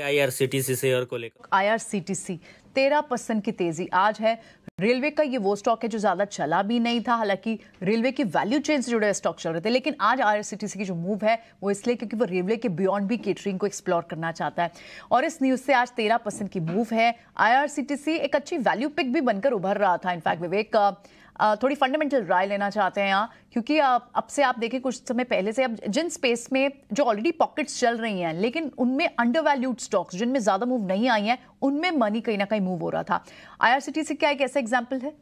IRCTC से और को लेकर आईआरसीटीसी तेरह परसेंट की तेजी आज है रेलवे का ये वो स्टॉक है जो ज़्यादा चला भी नहीं था हालांकि रेलवे की वैल्यू चेन से जुड़े स्टॉक चल रहे थे लेकिन आज आईआरसीटीसी की जो मूव है वो इसलिए क्योंकि वो रेलवे के बियॉन्ड भी केटरिंग को एक्सप्लोर करना चाहता है और इस न्यूज़ से आज तेरह परसेंट की मूव है आई एक अच्छी वैल्यू पिक भी बनकर उभर रहा था इनफैक्ट विवेक थोड़ी फंडामेंटल राय लेना चाहते हैं यहाँ क्योंकि अब से आप देखें कुछ समय पहले से अब जिन स्पेस में जो ऑलरेडी पॉकेट्स चल रही हैं लेकिन उनमें अंडर वैल्यूड स्टॉक्स जिनमें ज़्यादा मूव नहीं आई हैं उनमें मनी कहीं ना कहीं मूव हो रहा था आई से क्या एक ऐसा एग्जाम्पल है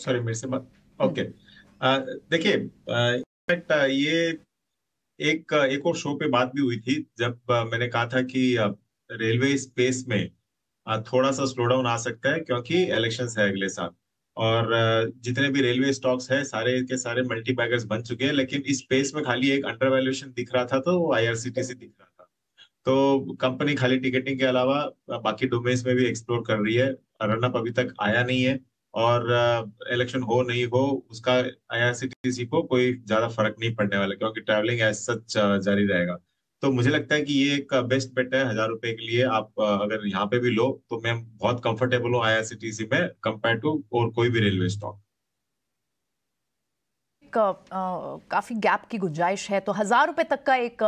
सॉरी मेरे से बात ओके हम्म। देखिए इनफैक्ट ये एक एक और शो पे बात भी हुई थी जब मैंने कहा था कि रेलवे स्पेस में थोड़ा सा स्लो डाउन आ सकता है क्योंकि इलेक्शन है अगले साल और जितने भी रेलवे स्टॉक्स है सारे के सारे मल्टी बन चुके हैं लेकिन इस स्पेस में खाली एक अंडर वैल्यूएशन दिख रहा था तो आईआरसीटीसी दिख रहा था तो कंपनी खाली टिकटिंग के अलावा बाकी डोमेन्स में भी एक्सप्लोर कर रही है रनअप अभी तक आया नहीं है और इलेक्शन हो नहीं हो उसका आई को कोई ज्यादा फर्क नहीं पड़ने वाला क्योंकि ट्रैवलिंग एज सच जारी रहेगा तो मुझे लगता है कि ये एक बेस्ट बेट है हजार रुपए के लिए आप अगर यहाँ पे भी लो तो मैं बहुत कंफर्टेबल हूँ आईआरसीटीसी में कंपेयर टू और कोई भी रेलवे स्टॉक का, आ, काफ़ी गैप की गुंजाइश है तो हज़ार रुपए तक का एक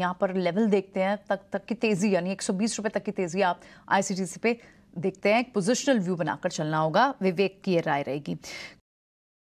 यहाँ पर लेवल देखते हैं तक तक की तेज़ी यानी एक सौ बीस रुपए तक की तेज़ी आप आईसीटीसी पे देखते हैं एक पोजिशनल व्यू बनाकर चलना होगा विवेक की राय रहेगी